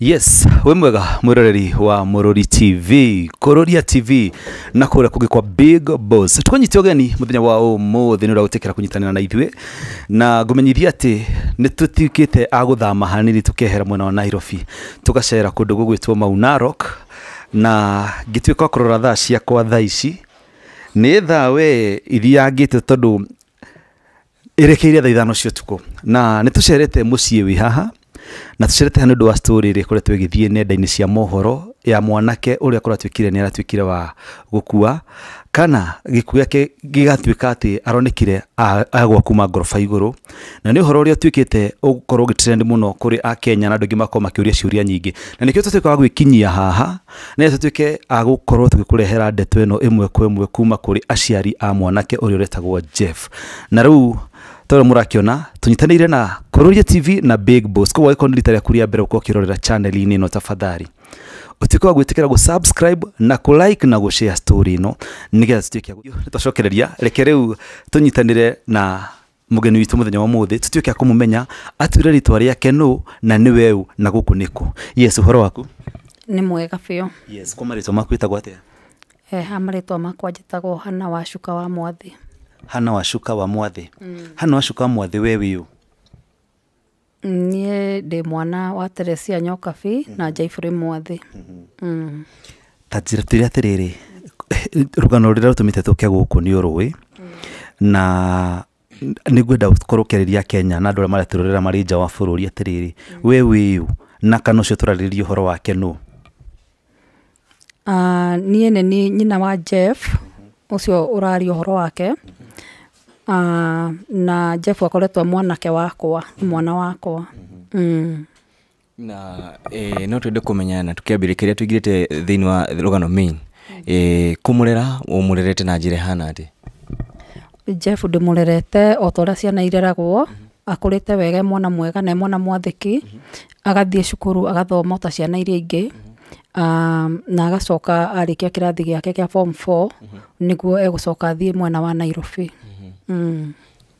yes we mwega mwiroreri wa murori tv kururia tv na kura kugi kwa big boss tukanyite ogeni muthenya wa umuthi ni uria gutikira kunyitanira na ithue na ngumenyithia ati ni tutikite aguthama hanini tukehera mwena wa nairobi tukacera kundu gugwitwo mau narok na ngituika kurora thaa ciakwa thaa ici ni thaa we iria ngite tondu irekeire thaa ithano cia utuku na ni tucerete mucii wi haha na tucerete nä å ndå wa rä rä koretwo ä gä thiä nenda-inä cia mohoro ya mwanake å rä a koratuä kire nä aratuä wa gå kana gä kuo gäake gä gatuä ka atä aronekire agwa kuma ngoroba igå na nä å horo å rä a å tuä kä te å korwo gä må no kå rä akenya na andå ngä makorwo makä å ria ciå nyingä na nä kä o tå tuä ka gwä kinyia haha nä tå tuä ke agå korwo tå gä kå rehera ndeto ä no ä mwe kwä mwe kuma kå rĩ aciari a mwanake å rä a å retagwo jeff na rä u tore murakiona tunyitanire na Kororye TV na Big Boss ko wako nditarya kuri ya mbere uko kirorera channel ini no tafadhali utiko gwitikira go subscribe na ku like na go share story ino nigetha tutuike tutashokereria reke riu tunyitanire na mugeni witu muthenya wa muthi tutuike akumumenya atwire ritwa riake nu na ni weu na guku niku yesu horo waku ni mwega fio yes kwa marito makwita gwate eh, amarito makwa njätagwo hana washuka wa mwathi hana washuka wa mwathe mm. hana washuka wa mwathe we wiu niä ndä mwana wa teresia nyokabi mm -hmm. na jaifurä mwathe ta tä rä a rä rugano rä rä a rå tå mä te tå ke gå kå nä å rå ä na nä ngwenda korwo kä arä kenya na andå arä a maretå rä nja wa bå rå ri atä rä rä we wä yå na kana å cio tå rarä rie å horo wake nå niä nä nyina wa jeff å cio å raria å horo wake mm -hmm Ah, na Jeff akoretwo mwanake wakwa mwana wakwa mm. na eh, no twende kumenyana tukiambĩrĩ kĩrĩa tũingĩrĩte thĩinĩ wa rũgano rera eh, kũmũrera ũmũrerete na njĩra ĩhana atĩ Jeff ndĩmũrerete o ta ũrĩa ciana ireragwo akũrĩte wega e mwana mwega na e mwana mwathĩki agathiĩ cukuru agathoma ta ciana iria ingĩ um, na agacoka arĩkia kĩrathi gĩake kĩa form guo nĩguo egũcoka athiĩ mwena wa Nairobi mm -hmm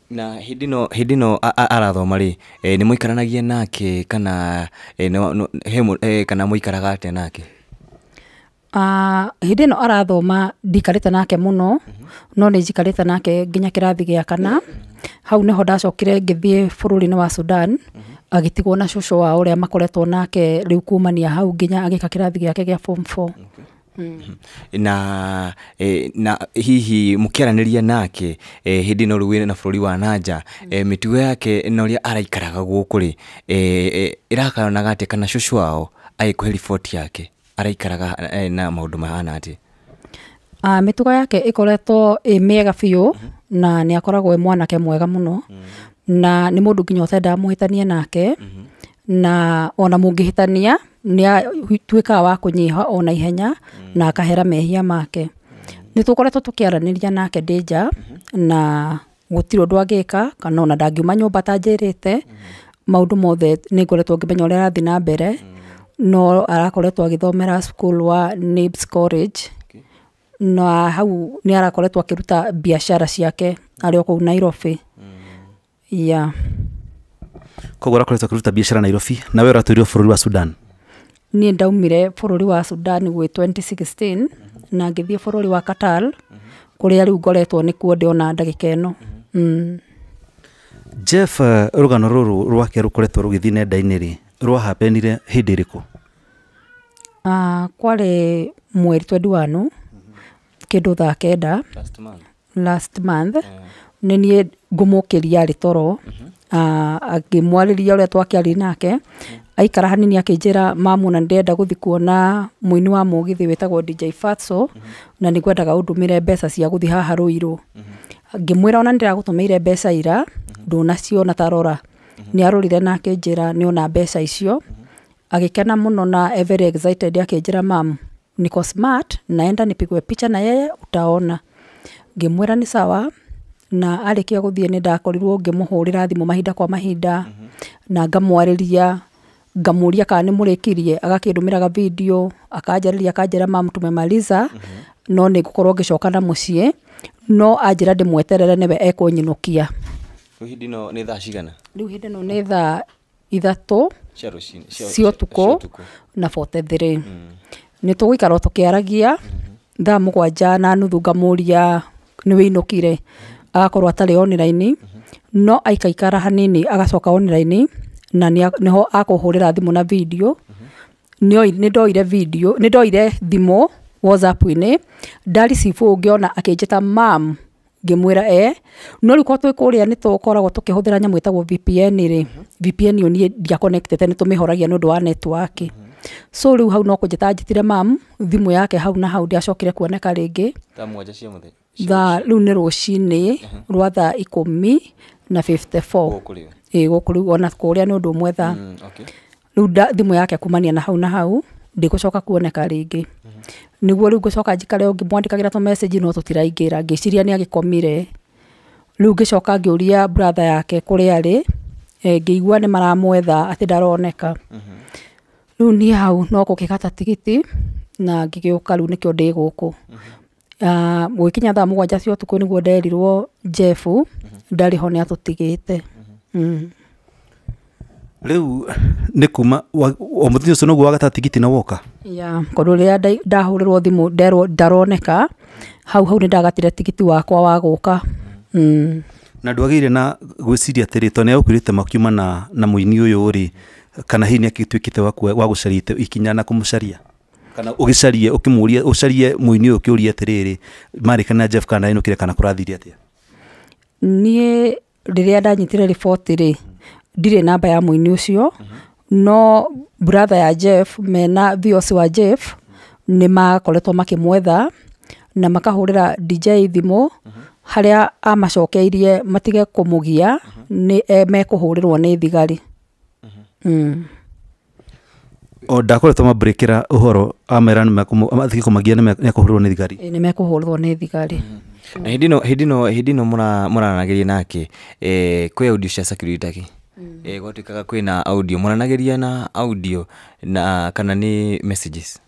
na hidino no hindi no arathoma nä nĩ mũikaranagia nake kana kana mũikaraga atä nake ä no arathoma te nake må no njikarä te nake nginya gä a kana hau nĩho ndacokire bå rå inĩ wa Sudan agĩtigwo na cũcũ wao a makoretwo nake u kumania hau nginya agĩka kĩrathi gĩake gĩa form four Mm. na eh, na hihi mukiaraniria nake eh, hindi no ruwire na bururi wa nanja mm. eh, mitugo yake na uria araikaraga guku ri eh, irakaranaga eh, atia kana cucu wao agikuhe riboti yake araikaraga eh, na maundu mahana atia Uh, ah, mitugo yake ikoretwo ä mĩega biå mhm. na nä akoragwo ä mwanake mwega må no mm. na nä må ndå nginya å tendaga tanie nake mm -hmm na ona mungihitania ni wa kunyiha ona ihenya na akahera mehia make kä aranä tukiaraniria nake ndi nja na gutiri undu agika kana ona ndangiuma nyumba tanjirite ndå mothe nä ngoretwo ngimenya uria arathi na mbere no arakoretwo agä thomera wa Nibs College na hau ni arakoretwo ruta biashara ciake ari o u Nairobi yeah koguo ũrakoretwo kũruta biacara nairobi nawe rå ri wa sudan niä ndaumire ri wa sudan gwä 2016 na rå ri wa qatar kå rä a rä u ngoretwo nä kuo ndä ona ndagä ĩno mm. jeff rå rå rwake rũkoretwo rũgĩthiĩ nenda-inĩ rĩ rwahapenire hĩndĩ ĩrĩkũ ah, kwarä mweri kä ndå thaa kenda last month må kä ngũmũkĩria rä toro mm-hmm. Ah, akĩmwarĩria ũrĩa twakĩaria nake aikara hanini akĩnjĩra mamu na ndĩrenda gũthiĩ kuona mũini wa mũgithi wĩtagwo DJ Fatso mm-hmm. na nĩ ngwendaga ũndũmĩre mbeca cia gũthiĩ haha rũirũ mm-hmm. ngĩmwĩra ona nĩ ndĩragũtũmĩire mbeca ira mm-hmm. ndũnaciona na tarora nĩ arorire na akĩnjĩra nĩ ona mbeca icio agĩkena mũno na e excited akĩnjĩra mamu niko smart naenda nipigwe picha na yeye utaona ngĩmwĩra ni sawa na arĩkia gũthiĩ nĩ ndakorirwo ngĩmũhũrĩra thimũ mahinda kwa mahinda na ngamwarĩria ngamũria kana nĩ mũrĩkirie agakĩndũmĩra gavindio akanjarĩria akanjĩra mam tumemaliza no nĩ ngũkorwo ngĩcoka na mũciĩ no anjĩra ndĩmweterere nĩwe ekũnyinũkia rĩu hĩndĩ ĩno nĩ thaa cigana rĩu hĩndĩ ĩno nĩ thaa ithatũ cia ũtukũ na bote thĩrĩ mm. nĩ tũgũikara o tũkĩaragia mm-hmm. thaa mũgwanja na nuthu ngamũria nĩ wĩinũkire mm-hmm agakorwo atarĩ online mhm. no aikaikara hanini agacoka online na nĩho akũhũrĩra thimũ na video mhm. nĩ ndoire video nĩ ndoire thimũ whatsapp-inĩ ndaricibũ ũngĩ ona akĩnjĩta mam ngĩmwĩra e no rĩu korwo twĩ kũrĩa nĩ tũkoragwo tũkĩhũthĩra nyamũ ĩtagwo VPN rĩ mhm. VPN ĩyo niĩ ndiaconnectete nĩ tũmĩhoragia nĩ ũndũ wa netiwaki so rĩu hau no kũnjĩta anjĩtire mam thimũ yake hau na hau ndiacokire kuoneka rĩngĩ thaa rä u nä rå rwa thaa ikå na 54 ego kuri ona kuria rä a mwetha å ndå ũmwe mm, yake kumania na hau na hau ndigå coka kuoneka ringi mhm. niguo nä guo rä u ngå coka njikare ngä mwandä kagä ra no tå tiraingä ra ngä ciria nä agä komire rä u ngä coka yake kuria ri arä ngä igua maramwetha ati ndaroneka mhm. rä ni hau no gå tigiti na ngä gä å ka rä Ah, kinya thaa mugwanja cia nä guo nderirwo jefu mm-hmm. ndarä ho nä tigä te rä u nä kuma o må thenya å cio noguo wagata tigiti na woka ya kondå rä rä a ndahå rä rwo thimå nderwo ndaroneka hau hau nä ndagatire tigiti wakwa wa gå ka mm-hmm. mm. na agä ire na gwä ciria atä rä to nä agå kuirä te makiuma na, må ini å yå rä kana hihi nä agä tuä kä te wa gå caria ikinya na kå må caria kana ugicarie ukimuria ucarie muini uyu ukiuria atiriri marikana Jeff kana kire kana kurathire atia nie riria ndanyitire riboti ri ndirä namba ya muini ucio no brother ya Jeff mena thiosi wa Jeff nä makoretwo makimwetha na makahurira DJ thimu haria amacokeirie matige kumugia nä eh, mekåhå rä rwo nä thigari o ndakoretwo å horo amera mathiĩ kũmagia nĩekũhũrwo nä thigari nĩ mekũhũrwo nĩ thigari mm-hmm. na hĩndĩ ndä ä no må ĩno mũranagĩria nake kwä audio cia security mm. gwatuĩkaga na audio mũranagĩria na audio na kana nĩ messages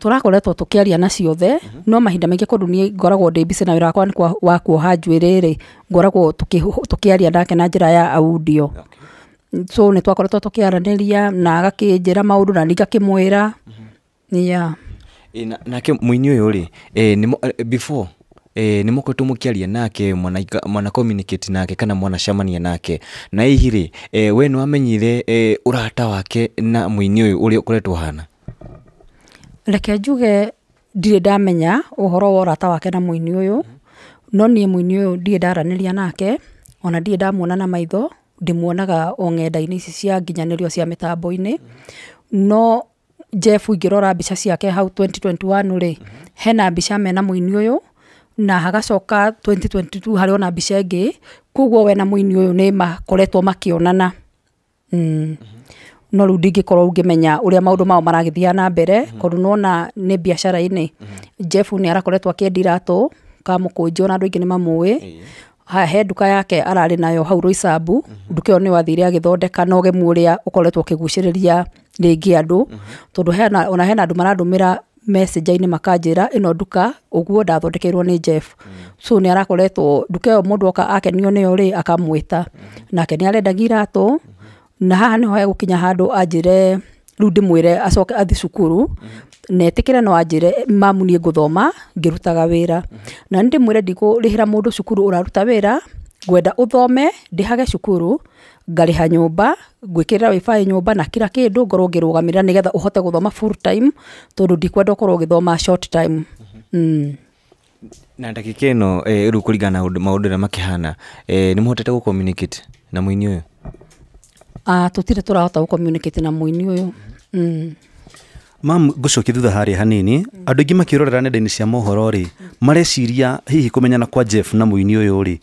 tũrakoretwo tũkĩaria na ciothe mm-hmm. no mahinda maingä kũndũ niĩ ngoragwo ndĩ mbica na wĩra wakwa wa kuoha rä rä ngoragwo aria nake na ra ya audio okay so nä twakoretwo tå kä ria na agakä njä ra maå ndå na ningakä mwä ra mm-hmm. nake må ini å yå rä nä mwakoretwo må kä aria nake mwana nake kana mwana camania nake na hihi rä we nä wamenyire å rata wake na må ini å yå å rä a å koretwo hana reke njuge ndirä ndamenya å horo wa å rata wake na må ini å yå no niä må ini å yå ndirä ndaranä ria nake ona ndirä ndamuona na maitho ndimuonaga o ng'enda-inĩ ici cia nginyanĩrio cia mĩtambo-inĩ no Jeff ingĩrora mbica ciake hau 2021 rĩ hena mbica mena mũini ũyũ na hagacoka 2022 harĩ ona mbica ĩngĩ koguo we na mũini ũyũ nĩ makoretwo makĩonana mm. no rĩu ndingĩkorwo ngĩmenya ũrĩa maũndũ mao maragĩthiaga na mbere tondũ nĩwona nĩ biacara-inĩ mm-hmm. Jeff nĩ arakoretwo akĩendia iratũ kamũkũnjo na andũ aingĩ nĩ mamũĩ he nduka yake ararĩ nayo hau Roysambu mhm. nduka ĩyo nĩyo athire agĩthondeka na ũgemu ũrĩa ũkoretwo ũkĩgucĩrĩria rĩngĩ andũ mhm. tondũ ona hena andũ maranũmĩra message ra makanjĩra ĩno nduka ũguo ndathondekeirwo nĩ Jeff mhm. so nĩ arakoretwo nduka ĩyo mũndũ oka akenio nĩyo rĩ akamwĩta nake nĩ arendagia iratũ na haha nĩho rä handũ anjĩre rĩu ndĩmwĩre acoke athiĩ cukuru netikira no ajire mamu nie nguthoma ngirutaga wira mhm. na ndi mwire rihira mundu cukuru uraruta wira ngwenda uthome ndihage cukuru ngariha nyumba ngwikirira wifi nyumba na kira kindu ngorwo ngirugamirira nigetha uhote guthoma full time tondu ndikwenda ukorwo ugithoma short time mhm. mm. na ndagika ino eh, riu kuringana na maundu ria makihana eh, ni muhotete gu communicate na muini uyu ah tutire turahota gu communicate na muini uyu mhm. mm mam cokia thutha harä hanini andå aingä makĩrorera nenda-inä cia mohoro rä mareciria hihi menyana kwa jeff na mũini ũyũ rĩ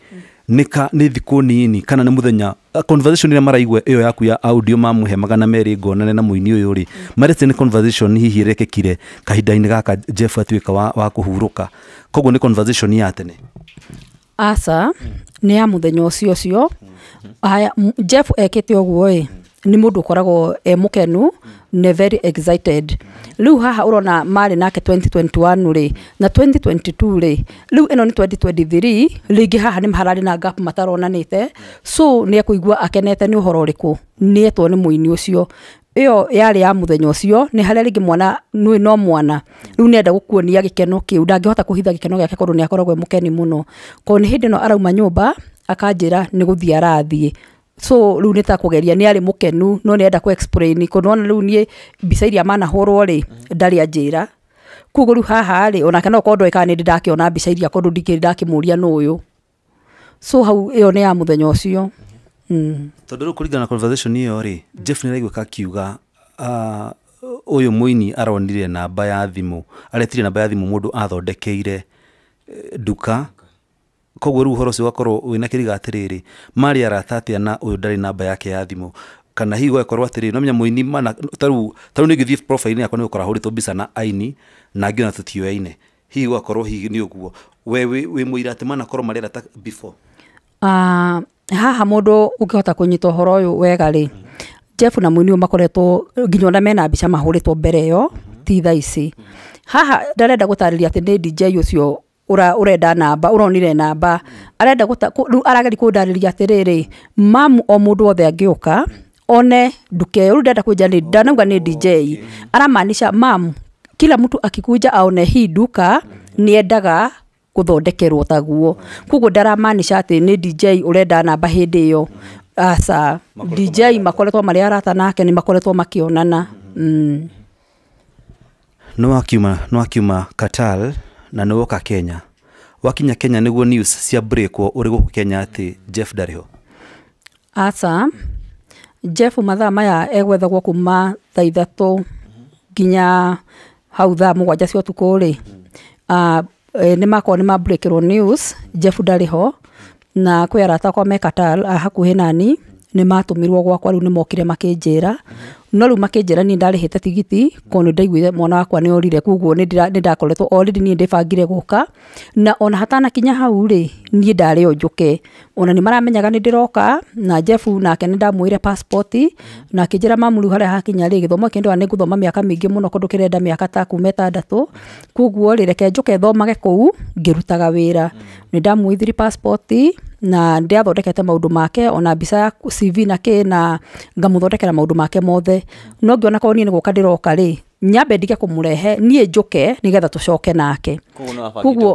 nika nä thikå nini kana nä må thenya conversation ä rä a maraigua ä yo yaku ya audio mamuhe magana merä ngonane na må ini å yå rä marete nä conversation hihi rekekire kahinda-inä gaka jeff atuä ka wa, kå hurå ka koguo nä conversation ya tene asa nä ya må thenya å cio å cio jeff ekä te å guo ä nä må ndå å koragwo e må kenu nä very excited rä u haha å rona marä nake 2021 rä na 2022 rä rä u ä no nä 2023 rä haha nä mahararä na gap mataronanä te so nä ekå igua akenete nä å horo rä kå nä etwo nä må ini å cio iyo yarä ya må thenya å cio nä mwana nä no mwana rä u nä enda gå kuonia gä keno kä u ndangä hota kå akoragwo e må keni må no korwo nä no arauma nyå mba akanjä ra nä so riu nä ta kå geria nä arä må kenu no nä enda kå kå nona rä u niä mbica iria manahårwo rä mm-hmm. ndarä anjä ra koguo rä u haha rä onake no korwo ndoä kana nä ndä ndakä ona mbica iria kondå ndikä ndakä må ria yå so hau ä yo nä ya må thenya å cio mm-hmm. mm. tondå rä u kå ringana ä jeff nä araigwä ka akiuga å ah, yå må ini aronire namba ya thimå aretire namba ya thimå må ndå athondekeire eh, nduka koguo rä horo å cio ugakorwo wä na kä riga atä rä marä arata atä na å yå ndarä namba yake ya thimå kana hihi gagakorwo atä rä no menya må ini tarä u nä ngä thiä profile yakwa nä gå kora hå mbica na aini na ngä ona tå tiå hihi gũgakorwo hihi nä å guo we wä må ira mana manakorwo marä arata before uh, haha må ndå å ngä hota horo å yå wega rä jeff na mwini å makoretwo nginya ona mena mbica mahå rä two mbere ä yo mm ti tha ici haha ndarenda gå tarä ria atä nä dj å urenda namba uronire namba arenda rä arageri kå ndarä ria atä mamu o må ndå angiuka angä å ka one nduka ä yo ndenda kwä nja ndanauga nä dj aramaanisha mamu kila mtu akikuja aone hii duka niendaga kuthondekerwo taguo koguo ndaramaanisha atä nä dj urenda namba hä ndä ä yo dj makoretwo marä arata nake nä makoretwo makä mm. no akiuma no akiuma katal na nä woka kenya wakinya kenya nä guo news cia breakwo å rä gå kå kenya atä jeff ndarä ho aca jeff mathaa maya egwethagwo kuma thaa ithatå nginya hau thaa må gwanja cia å tukå rä e, nä makorwo nä mabrekärwo news jeff ndarä ho na kwä arata akwa me hakuhä nani nä matå mirwo gwakwa rä u nä mokire makä njä ra no rä u makä njä ra niä ndarä hä te tigiti korwo nä ndaiguire mwana wakwa nä orire koguo nä ndakoretwo orä niä ndä bangire gå ka na ona hatanakinya hau rä niä ndarä o njå ke ona nä maramenyaga nä ndä roka na jefu nake nä ndamwä re na akä njä ra mamå harä a hakinya rä gä thomo kä ndå nä ngå thoma mä aka mä ingä må no kondå kä renda mä aka ta kuma ätandatå koguo rä reke njå ke thomage kå u ngä rutaga wä ra nä ndamwä thiri na ndä athondekete maå ndå make ona mbica ya cv na kä na ngamuthondekera maundu maå ndå make mothe no ngä ona korwo niä nä gå ka ndä roka rä nyambe ndige kå må rehe niä njå ke nä getha tå coke nake koguo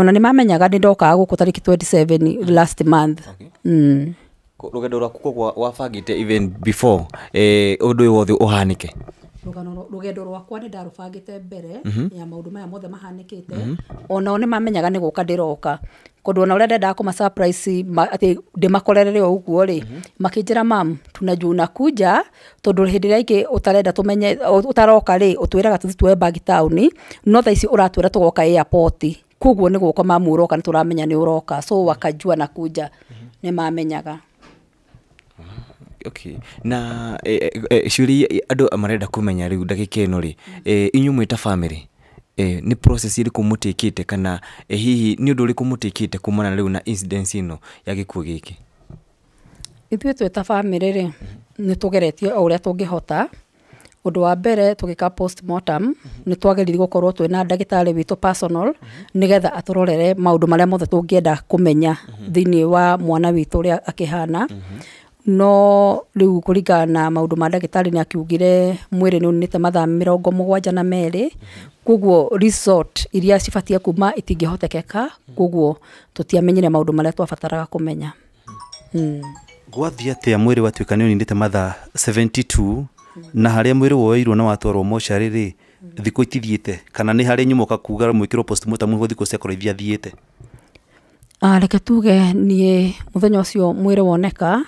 ona nä mamenyaga nä ndokaga gå kå tarä ki last month mm rå gendo rwaku koguo wabangä te even before å ndå å yå wothe å hanä ke rugendo rwakwa nä ndarubangä mbere mhm. ya maå ndå maya mothe mahanä te mhm. onao mamenyaga nä gå ka ndä roka kondå ona å rä a ndendaga kå ma atä ndä makorerere o guo mhm. makä njä ra mam tuna juu kunja tondå hä ndä ä rä a ingä å tarenda tå menye taroka twä raga mbagi no tha ici å ratwä ra tå goka koguo nä gå ka mamu å roka nä tå ramenya nä å so wakajua na kunja nä mamenyaga okay na eh, eh, ciũria andũ marenda kũmenya rĩu ndagĩka ĩno rĩ eh, inyuĩ mwĩ ta bamĩrĩ eh, nĩ mm. eh, eh, process ĩrĩkũ kumutikite kana eh, hihi ni ũndũ ũrĩkũ mũtĩkĩte kumana rĩu na incidence ino ya gĩkuũ gĩkĩ ithuĩ twĩ ta bamĩrĩ rĩ nĩ tũgeretie o ũrĩa tũngĩhota ũndũ wa mbere tũgĩka postmortem mm -hmm. nĩ twageririe gũkorwo na ndagĩtarĩ witũ personal mm -hmm. nĩgetha atũrorere maũndũ marĩa mothe tũngĩenda kũmenya mm wa mwana witũ ũrĩa akĩhana mm-hmm no riu kuringana na ndå ma tarä nä akiugire mwiri ni te mathaa mirongo mugwanja na merä koguo iria cibatie kuma itingihotekeka koguo tutiamenyire maundu maria twabataraga kumenya hmm. gwathia atia mwiri watuika ninä te mathaa harä na mwä rä woeirwo na watwarwo mocarä rä thikå te kana nä harä nyumoka kuga mwä kä rwo må thikå ciakorwo ithia te ah, reke tuge niä må thenya å cio mwä rä woneka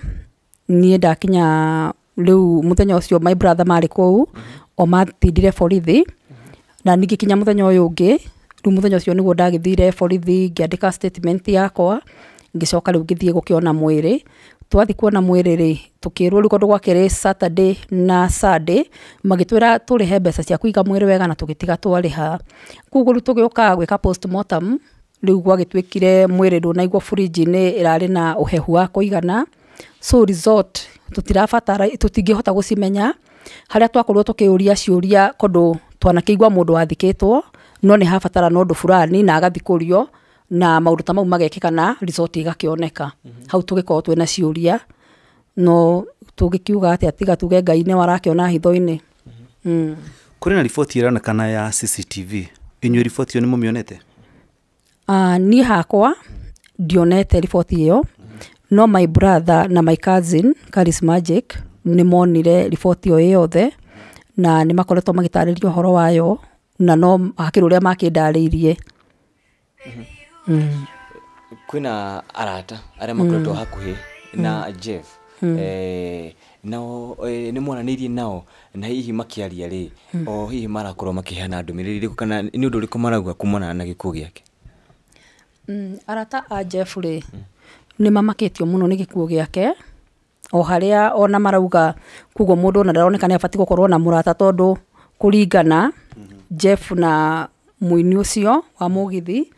niä ndakinya rä u må thenya å cio my brother marä kå u o matindire borithi na ningä kinya må thenya å yå å ngä rä u må thenya å cio nä guo ndagä thire borithi ngä andä ka statement yakwa ngä coka rä u ngä thiä gå kä ona mwä twathi kuona mwĩrĩ rĩ tũkĩrwo rĩu kondũ gwakĩrĩ Saturday na Sunday magĩtwĩra tũrĩhe mbeca cia kũiga mwĩrĩ wega na tũgĩtiga twarĩha koguo rĩu tũgĩũka gwĩka postmortem rĩu gwagĩtuĩkire mwĩrĩ ndũnaigwo burinji-inĩ ĩrarĩ na ũhehu wa kũigana so result tutirabatara tutingihota gucimenya haria twakorwo tukiuria ciuria kondu twanakiigua mundu wathikitwo no ni habatara nondu fulani na agathikurio na maundu ta mau magekika resort igakioneka mm -hmm. hau tugikorwo twina ciuria no tugikiuga atia tiga tuge ngai ni warakiona hitho mhm. mm -hmm. mm. kuri na riboti ironekana ya cctv inyuĩ riboti ĩyo nĩ mũmĩonete uh, ah, ni hakwa ndionete riboti ĩyo no my brother na my cousin Caris Magic nä monire riboti ä yo yothe na nä makoretwo magä å horo wayo na no hakä rå rä a ndarä irie kwä arata arä a makoretwo mm. hakuhä na mm. jeff mm. Eh, nao nä nä irie nao na hihi aria rä o hihi marakorwo heana ndå mä rä ri kana nä å ndå å rä kå maragua kumana na gä kå gä ake arata a jeff rä nä mamaketio må no nä gä o harä ona marauga kuguo må ndå na ndaroneka nä abatiĩ gå na må rata tondå mm -hmm. jeff na må ini å cio wa må githi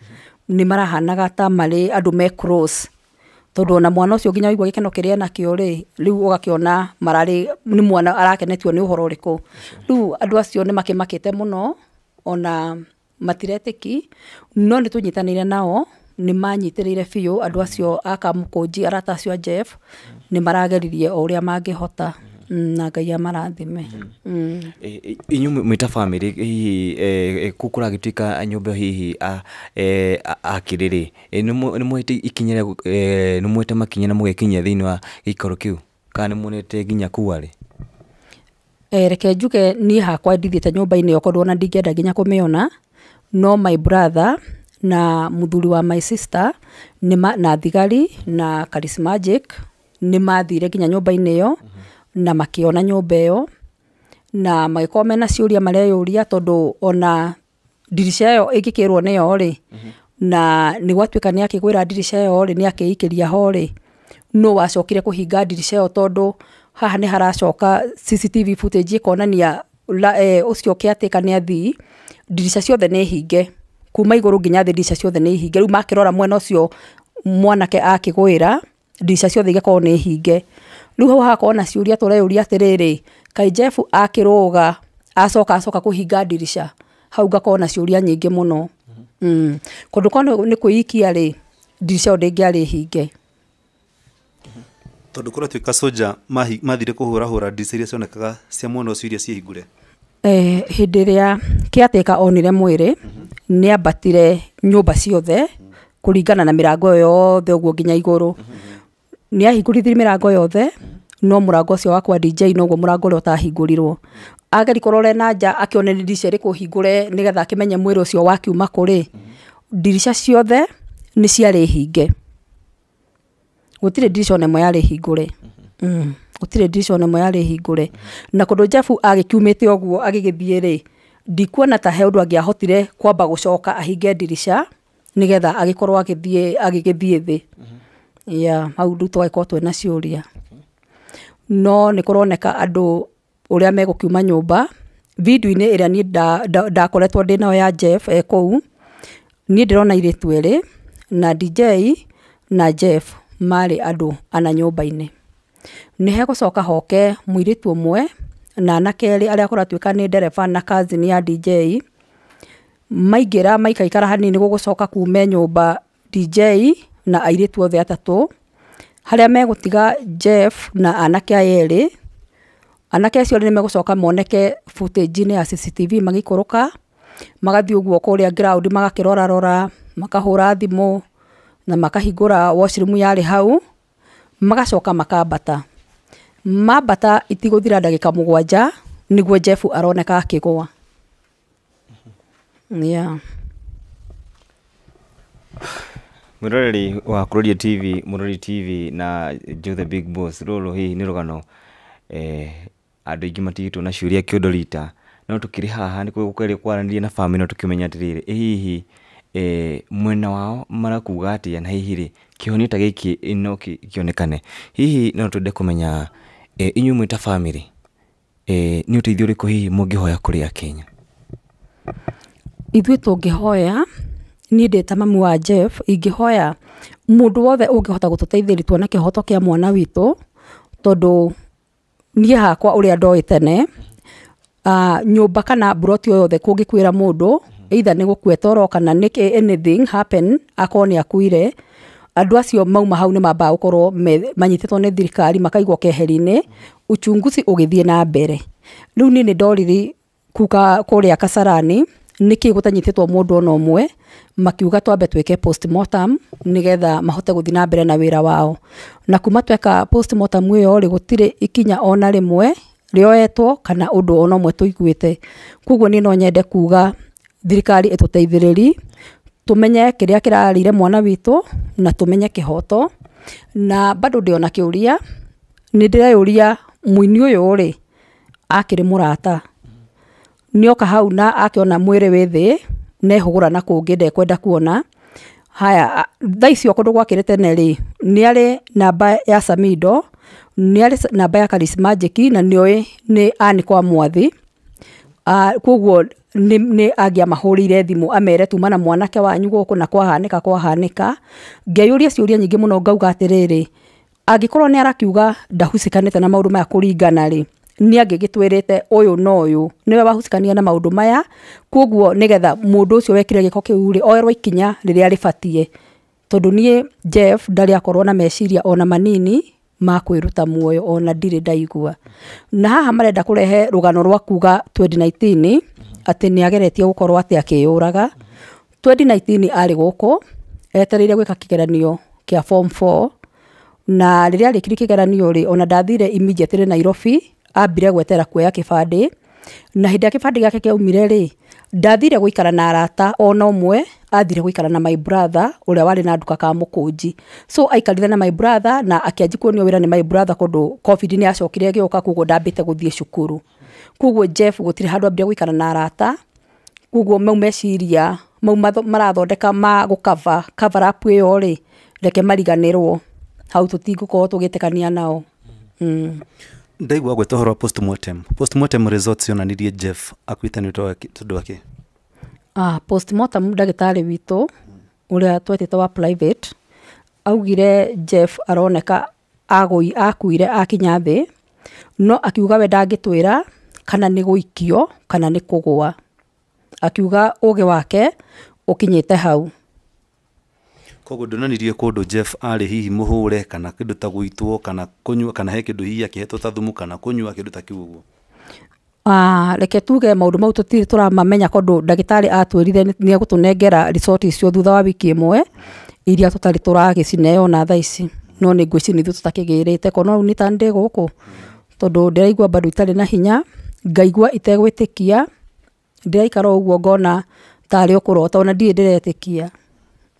marahanaga ta marä andå me cross tondå ona mwana å nginya waigua gä keno kä rä enakä o rä rä u mwana arakenetio nä å horo å rä acio nä makä makä ona matiretä no nä tå nao nä manyitä rä ire biå andå acio akamå arata acio a jeff mm. nä marageririe o å rä a mangä hota mm. na ngai marathime mm. inyu mwä ta bamä hihi kå kå ragä ka nyå hihi akä rä rä nä mwete ikinya nä mwete makinya na må gekinyia thä inä wa gä ikaro kä u kana nä mwonete nginya kå arä reke njuge niä hakwa ndithiä te nyå mba-inä yo korwo na nginya kå mä ona no my brother na muthuri wa my sister na thigari na charismagic nä mathire nginya nyumba inä ä yo mm-hmm. na makä nyumba ä na magäkorwo mena ciåria ria tondå ona ndirica ä yo ä ngä rwo nä yo rä na nä gwatuä ka nä akä gwä ra ndirica ä yo rä nä akä ikä ria ho rä no wacokire kå hinga ndirica ä yo tondå haha nä haracoka CCTV footage ä konania å eh, cio kä atä ka nä athii ndirica ciothe nä hinge kuma iguru nginya thi ndica ciothe nä hinge rä u makärora mwena å cio mwanake akä gwä ra ndica ciothe igakorwo nä hinge rä u hau hagakorwo na ciå ria tå reyå ria atä rä rä kai jefu akä rå ga acoka acoka kå hinga ndirica hau ngakorwo na ciå ria nyingä må no mm-hmm. mm. kå ndå korwo nä kwä ikia rä ndirica ä yo ndä ngä arä hinge tondå kå ratuä ka soja mathire kå hå rahå ra ndica iria cionekaga cia mwana å cio iria ciähingå re hä eh, ndä ä rä a kä atä ka onire mwä rä mm -hmm nä ambatire nyå mba ciothe kå na mä yo yothe å guo nginya igå rå nä ahingå rithirie mä yothe no må rango wakwa dj no må rango å rä a åtahingå rirwo ageri korore na nja akione ndirisha ri kuhingure nigetha akimenye mwiri ucio wakiuma kuri ndirisha ciothe ni ciari hinge gutire ndirisha ona imwe yari hingure mm, gutire ndirisha ona imwe yari hingure na kundu jefu agikiumite uguo agigithie ri ndikuona ta he undu angiahotire kwamba coka ahinge ndirisha nigetha agikorwo agithie agigithie thi ya hau ndu twagĩkorwo twĩna ciũria no nĩ kũroneka andũ ũrĩa megũkiuma nyũmba ä inĩ ĩrĩa niĩ ndakoretwo ndĩ nayo ya Jeff e kũu niĩ ndĩrona airĩtu erĩ na DJ na Jeff marĩ andũ ana nyũmba-inĩ nĩ hegũcoka hoke mũirĩtu ũmwe na anake erĩ arĩa kũratuĩka nĩ ndereba na cousin ya DJ maingĩra maikaikara hanini gugucoka kume nyumba DJ na airitu othe atatu haria megutiga Jeff na anake ayeri anake acio nĩ megũcoka moneke footage-inĩ ya CCTV magikuruka magathiĩ uguo kuria ground magakĩrorarora makahura thimu na makahingura washroom yari hau magacoka makambata mambata itigũthira ndagĩka mũgwanja nĩguo jeff aroneka akĩgũa mm-hmm. yeah. mwĩroreri wa kũroria tv mũrori tv na jo the big boss rũrũ hihi nĩ rũgano eh, andũ aingĩ matigĩtwo na ciũria kĩondorita no tũkĩrĩ haha nĩ gũkerĩ kwaranĩria na bamĩ no tũkĩmenya atĩrĩrĩ ĩ hihi eh, mwena wao marakuga atĩa na hihi rĩ kĩhonia ta gĩkĩ no kĩonekane hihi no twende menya inyu mwita family nä å teithio å rä kå hihi må ngä hoya kå rä a kenya ithuä tå ngä hoya niä ndä ta mamu wa jeff ingä hoya må ndå wothe å ngä hota gå tå teithä tuona kä hoto kä a mwana witå tondå nie hakwa å rä a ndoä tene nyå mba kana broti yothe kå ngä either ra må ndå eitha nä gå kana nä anything happen akorwo nä akuire andå acio mauma hau nä mambaga gå korwo manyitätwo nä thirikari makaigwo keheri-inä uchunguzi å gä thiä na mbere rä u niä nä ndoriri kuka kå rä a kacarani nä kä gå tanyitĩtwo mũndũ ona ũmwe makiuga twambe twĩke postmortem nĩgetha mahote gũthiĩ na mbere na wĩra wao na kuma tweka postmortem ĩyo rĩ gũtirĩ ikinya ona rĩmwe rĩoetwo kana ũndũ ona ũmwe tũiguĩte kwoguo niĩ no nyende kuga thirikari ĩtũteithĩrĩrie tumenye kiria kirarire mwana witu na tumenye kihoto na bado ndiona kiuria ni ndireyuria muini uyu ri akiri murata nioka hau na akiona mwiri wi thi na ehugura na kungi ndekwenda kuona haya thaici icio kundu gwakire tene ri ni ari namba ya samido ni ari namba ya charismagic na nioi ni ani kwa mwathi Ah, koguo nä angä amahå rä ire thimå amere tuma na mwanake wanyu gåkå na kwahanä ka kwahanä ka ngeiå ria ciå ria nyingä må no ngauga atä rä rä angä korwo nä arakiuga ndahucikanä te na maå ndå maya kå ringana rä nä angä gä twä rä te å yå na å yå nä we wahucikania na maå ndå maya koguo nä getha må ndå å cio wekire gä ko kä u rä oerwo ikinya rä rä a rä batiä tondå niä jeff ndarä akorwo na meciria ona manini makwiruta muoyo ona ndire ndaigua na haha marenda kurehe rugano rwa kuga 2019 ati ni ageretie akä ati raga 2019 ari kå etereire gwika kigeranio kia form 4 na riria arikiri kigeranio ri ona ndathire immediately Nairobi ambire gwetera kuoya kibandi na hindi ya kibandi giake kiaumire ri ndathire ikara na arata ona mwe athire guikara na my brother uria wari na nduka ka mukunji so aikarire na my brother na akianji kuonio wira ni my brother kondu covid ni acokire agiuka kuguo ndambite guthie cukuru kuguo jeff gutire handu ambire guikara na arata kuguo mau meciria mau marathondeka ma gukava cover up yo ri reke mariganirwo hau tutingukorwo tugitikania nao mm ndaigua gwä ta å horo wa postmortem postmortem results yonanirie jeff akuite nä å tondå akä Uh, postmortem ndagĩtarĩ witũ ũrĩa twetĩtwo wa private augire Jeff aroneka agui akuire akinya thĩ no akiuga we ndangĩtwĩra kana nĩ gũikio kana nĩ kũgũa akiuga ũgĩ wake ũkinyĩte hau koguo ndonanirie kũndũ Jeff arĩ hihi mũhũre kana kĩndũ ta gũitwo kana kũnyua kana he kĩndũ hihi akĩhetwo ta thumu kana kũnyua kĩndũ ta kĩu ũguo Ah, reke tuge maundu mau tutiri turamamenya kondu ndagitari atwirire ni egutũnengera resort icio thutha wa wiki imwe iria tutari turagicineo na tha ici no ni ngwici nithuĩ tũtakĩgĩrĩte kona rĩu nĩ ta ndĩ gũkũ tondũ ndĩraigua bado itarĩ na hinya ngaigua itegwĩtĩkia ndĩraikara o ũguo ngona tarĩ o kũrota ona ndirĩ ndĩretĩkia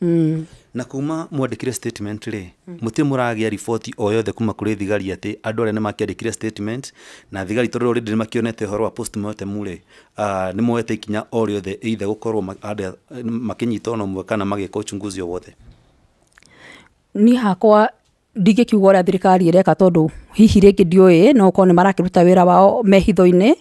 mm na kuma mwandikire statement må muti muragia riboti o yothe kuma kuri thigari ati andu makä andä statement na thigari tondå rä ndä nä makionete horo wa postmortem rä ah, nä moete ikinya o rä othe ithe gå nyita ona mwe kana magä ka å chunguzi o wothe ni hakwa ndingä kiuga å rä a thirikari ä reka tondå hihi rä ngä ndiå ä no å korwo nä marakä ruta wä ra wao mehitho-inä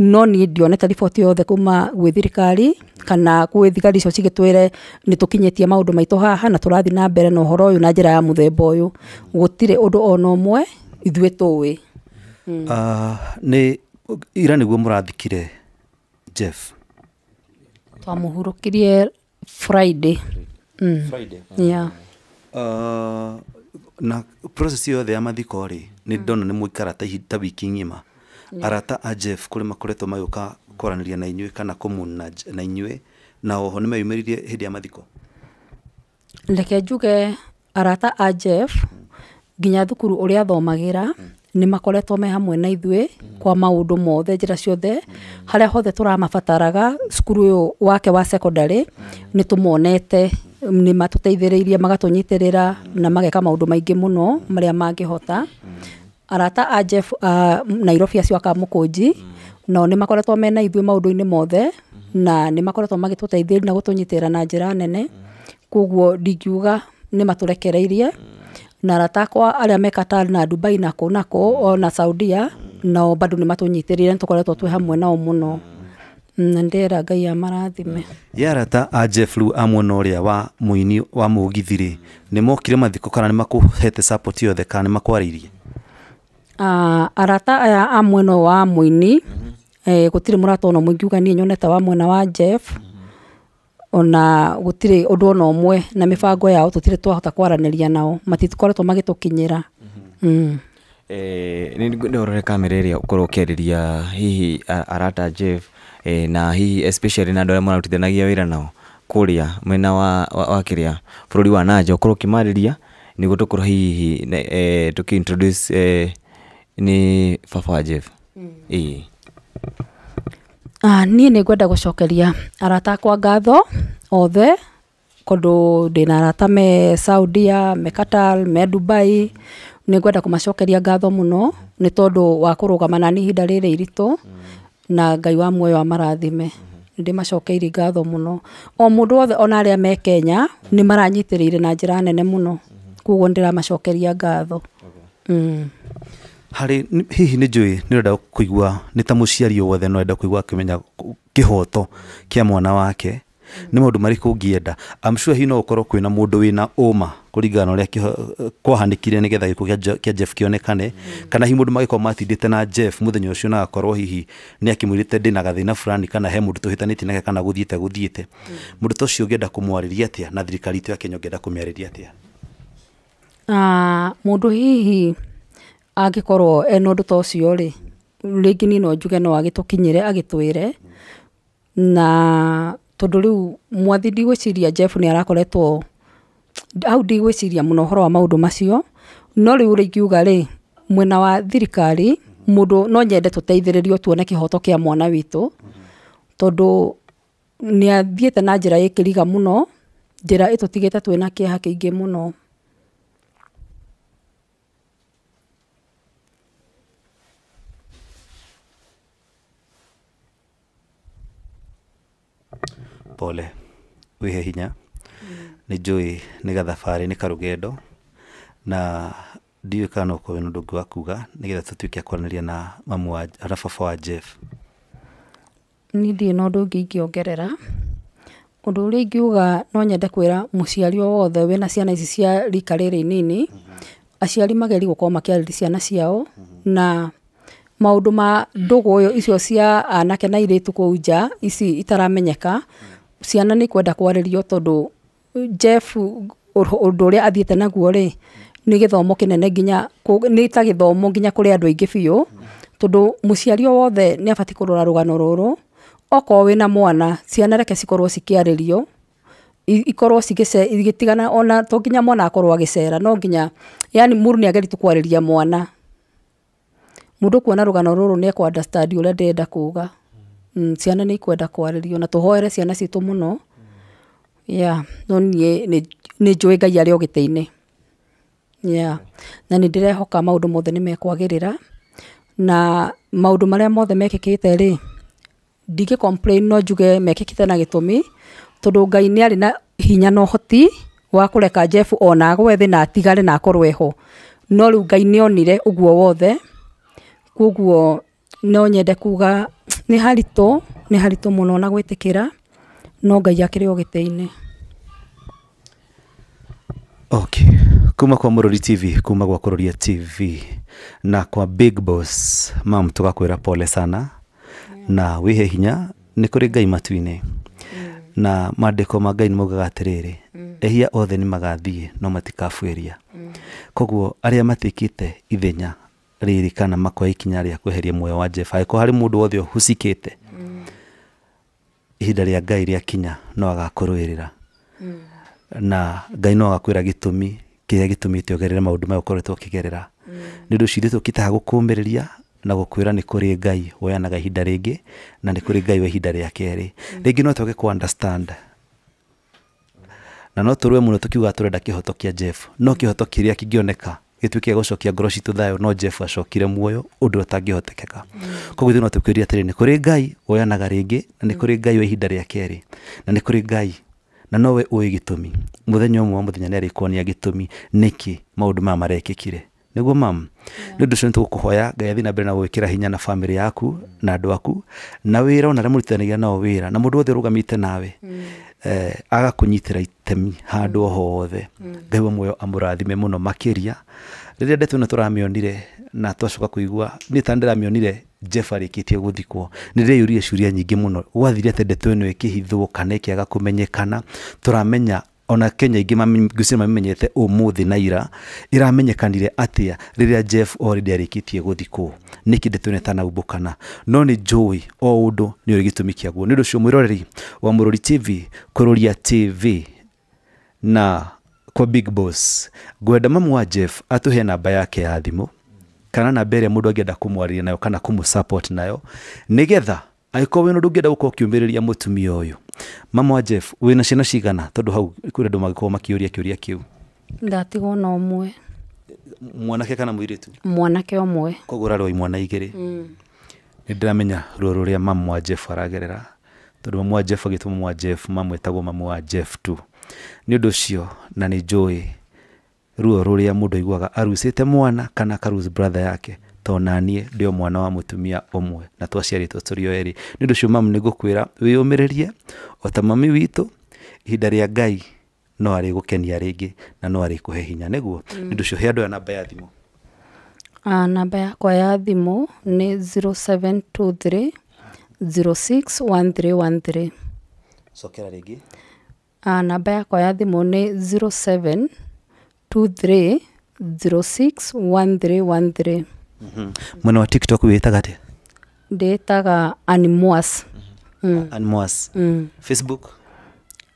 no niä ndionete riboti yothe kuma gwä thirikari kana gwä thigari icio re nä tå kinyä tie maå ndå maitå haha na tå rathiä na mbere na å horo å yå na njä ra ya må themba å yå gå tirä å ndå ona å mwe ithuä tå wä hmm. ah, ira nä guo må rathikire jeff twamå hurå kirie friday mm. Friday. Yeah. Uh, na process yothe ya mathiko rä nä hmm. ndona nä må ikara ta wiki ng'ima arata a Jeff rä makoretwo magiuka kwaraniria na inyuĩ kana kũmuna na inyuä na oho ririe hä ndä ya mathiko reke njuge arata a Jeff nginya thukuru ũrĩa athomagĩra mm. nä makoretwo me hamwe na ithuĩ kwa maũndũ mothe njĩra ciothe mm. harĩa hothe tũramabataraga cukuru ũyũ wake wa secondary mm. nĩ tũmonete nĩ matũteithĩrĩirie magatũnyitĩrĩra na mageka maũndũ maingĩ mũno marĩa hota arata a Jeff uh, Nairobi acio aka mukunji mm. no nä makoretwo mena ithuĩ maũndũ-inĩ mothe mm-hmm. na nä makoretwo magĩtũteithĩrĩria na gũtũnyitĩrĩra na njĩra nene mm. koguo ndingiuga nĩ matũrekereirie mm. na arata akwa arĩa me Qatar na Dubai na kũ na kũ ona Saudia nao bado nĩ matũnyitĩrĩire nĩ tũkoretwo twĩ hamwe nao mũno na ndera ngai a marathime ya arata a Jeff rĩu a mwena ũrĩa wa mũini wa mũgithi rĩ nĩ mokire mathikũ kana nĩ makũhete support yothe kana nĩ makwarĩirie Ah, arata aya ah, a mwena wa mũini mm-hmm. eh, gũtirĩ mũrata ona ũmwe ingiuga niĩ nyonete wa mwena wa Jeff mm-hmm. ona gũtirĩ ũndũ ona ũmwe na mĩbango yao tũtirĩ twahota kwaranĩria nao matikoretwo magĩtũkinyĩra mm-hmm. mm. eh, ndorore kamera ĩrĩa ũkorwo ũkĩarĩria hihi arata Jeff eh, na hihi especially na andũ arĩa mũrarutithanagia wĩra nao kũrĩa mwena wa wa kĩrĩa bũrũri wa nanja ũkorwo ũkĩmarĩria nĩguo tũkorwo hihi tũkĩ introduce nniä mm. ah, nä ngwenda gå cokeria arata akwa ngatho othe kondå ndä na arata mei m meb nä ngwenda kå macokeria ngatho må no nä tondå wa kå rå gamananiihinda rä rä iritå mm. na ngai wa muoyo wa marathime mm-hmm. ndä macokeirengathomå no o må ndå othe onaarä a me kenya mm-hmm. nä maranyitä rä ire na njä ra nene må no mm-hmm. koguo ndä ramacokeria ngatho mm. harä hihi nä njå ä nä renda kå igua nä ta må ciari å wothe no enda kå igua akä menya kä mwana wake nä maå ndå marä kå ngä amsure hihi no å korwo kwä na må ndå wä na å ma kå ringana na å rä a kwahanä kire nä getha gä kuo kä a jeff kä onekane kana hihi må ndå magä korwo matindä te na jeff må thenya å cio na hihi nä akä mwä rä te ndä na gathä na burani kana he må ndå tå hä tanä tie nake kana gå thiä te gå thiä te må ndå ta å cio å ngä enda kå mwarä ria atä a na thirikari itå ya kenya å ngä enda kå mä arä ria atä a ah, må ndå hihi angikorwo ena undu ta ucio ri ringi ni no njuge no agitukinyire agitwire na tondu riu mwathi ndigwiciria Jeff ni arakoretwo hau ndigwiciria muno uhoro wa maundu macio no riu uria ingiuga ri mwena wa thirikari mundu no nyende tuteithiririo tuone kihoto kia mwana witu tondu ni athiete na njira ikiriga muno njira itutigite twina kieha kiingi muno. pole wihe hinya nä njå ä nä gathabarä nä karå na ndiå kana no korwo na å ndå ngä wa kuga nä getha tå tuä ke na mamu wa na baba wa jeff niä ndirä na å ndå å ngä ingä ũndũ ũrĩa ingiuga no nyende kwĩra mũciari o wothe na ciana ici cia rika rä nini aciari mageri gũkorwo ri ciana ciao na maũndũ ma ndũgũ icio cia anake na airĩtu kũu nja ici itaramenyeka ciana nä kwenda kwarĩrio tondũ Jeff ũndũ ũrĩa athiĩte naguo rĩ nĩ gĩthomo kĩnene nginya nĩ ta gĩthomo nginya kũrĩ andũ aingĩ biũ tondũ mũciari o wothe nĩ abatiĩ kũrora rũgano rũrũ okorwo wĩna mwana ciana reke cikorwo cikĩarĩrio ikorwo igĩtigana ona to nginya mwana akorwo agĩcera no nginya yani mũndũ nĩ ageri tu kwarĩria mwana mũndũ kuona rũgano rũrũ nĩ ekũ understand ũrĩa ndĩrenda kuga Mm, ciana nä ikwenda kwarä na tå hoere ciana citå må no no niä nä njå ä ngai arä o gä tä-inä na nä ndä rehoka maå ndå mothe nä mekwagä rä ra na maå ndå marä a mothe mekä kä te rä ndingä no njuge mekä kä te na gä tå mi tondå ngai nä arä na hinya na ũhoti hoti wa kå reka jebu ona agwe na atigare na akorwo eho no rä u ngai nä onire å guo wothe koguo no nyende kuga nä haritå nä haritå må no na gwä tä kä ra no ngai akä rä o gä tä-inä okay kuma kwa Mururi TV kuma kwa Kururia TV na kwa Big Boss mam tugakwira pole sana na wihe hinya ni kuri ngai matuine mm. na mandiko ma ngai maugaga atiriri mm. ehia othe ni magathie no matikafuiria mm. koguo aria matikite ithenya ririkana makoya ikinya rĩa kweheria muoyo wa jeba angĩkorwo harĩ mũndũ wothe ũhusikĩte mm. ihinda rĩa ngai rĩa kinya no agakũrũĩrĩra mm. na ngai no agakwĩra gitumi kĩrĩa gĩtũmĩte ũgerere maũndũ maya ũkoretwo ũkĩgerera mm. nĩ ũndũ ũcio ithuĩ tũkĩtaha gũkũũmĩrĩria na gũkwĩra ni kũrĩ ngai woyanaga ihinda rĩngĩ na ni kũrĩ ngai wa ihinda rĩa kerĩ rĩngĩ no toke kũ understand na no tũrũe mũno tũkiuga tũrenda kĩhoto kĩa Jeff no kĩhoto kĩrĩa kĩngĩoneka gituike gucokia ngoro citu thayo no Jeff acokire muoyo undu utangihoteka koguo ithuĩ no tukiũria atĩrĩ nĩ kũrĩ ngai woyanaga rĩngĩ na nĩ kũrĩ ngai wa ihinda rĩa kerĩ na nĩ kũrĩ ngai na nowe ũĩ gĩtũmi mũthenya ũmwe wa mũthenya nĩ arĩkuonia gĩtũmi nĩkĩ maũndũ maya marekĩkire nĩguo mam nĩ ũndũ ũcio nĩ tũgũkũhoya ngai athiĩ na mbere na gwĩkĩra hinya na bamĩrĩ yaku na andũ aku na wĩra ona arĩa mũrutithanagia nao wĩra na mũndũ wothe ũrũgamĩte nawe Eh, agakũnyitĩra itemi handũ o hothe mm. ngai wa muoyo amũrathime muno makiria rĩrĩa ndeto ĩno tũramĩonire na twacoka kuigua nĩ ta nä jeba rĩkĩtie yå nĩ ndĩreyũrire nyingä må no gwathire atĩa ndeto kä hithwo kana menyekana tå ramenya ona kenya ingä ngucä mamenyete å må na ira iramenyekanire atia rä jeff orä arä kä tie gå thikwo nä kä ndä tanaumbå kana no nä njåä o å ndå nä å rä gä tå mi kĩaguo nä å ndå cio mwä wa må rori tv kå roria tv na kwa big boss ngwenda mamu wa jeff atå he namba yake ya thimå kana namba ä rä a må ndå angä enda kå mwarä nayo kana kå må nayo nä getha angĩkorwo wĩna ũndũ ũngĩenda gũkorwo ũkĩũmĩrĩria mũtumia ũyũ mama wa jeff na ciana cigana tondũ hau kwĩna andũ mangĩkorwo makĩũria kĩũria kĩu ndatigwo ona ũmwe mwanake kana tu mwanake ũmwe koguo ũrarĩ imwana igĩrĩ mm. nĩ ndĩramenya ruo rũrĩa mamu wa jeff aragerera tondũ mamu wa jeff agĩtwo mamu wa jeff mamu etagwo mamu wa jeff tu nĩ ũndũ ũcio na nĩ njũĩ ruo rũrĩa mũndũ aiguaga arucĩte mwana kana akarus brother yake to naniä ndä mwana wa mutumia omwe na twaciarä tå rä o erä nä å cio mamu nä ngå kwä ra wä å mä rä mami witå ihinda rä ngai no arä gå kenia na no arä kå hinya nä guo nä mm. ndå cio he andå aya namba ya thimå ah, namba yakwa ya thimå nä 0723 061313 cokera rä ngä ah, namba yakwa ya thimå nä 0723 061313 mwena wa tiktok wĩtaga atĩa ndĩtaga animwas mm-hmm. mm. animwas mm. facebook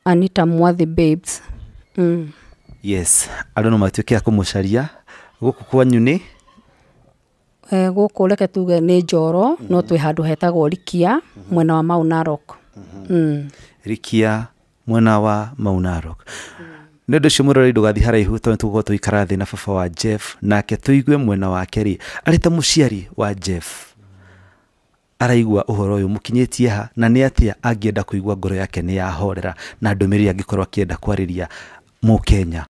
anita mwathi babes mm. yes andå no ke a kå må caria gå kwanyu nä eh, gå kå reke tuge nä njoro no twä handå hetagwo rikia mm-hmm. mwena wa maunarok mm-hmm. mm. rikia mwena wa maunarok mm nä ndå cio ndå ndågathiä haraihu tondå tå gukorwo tå ikara thä na baba wa jeff nake tå igue mwena wake-rä arä ta må ciari wa jeff araigua må kinyä tie ha na angä enda kå igua ngoro yake nä yahorera na enda kwarä ria må kenya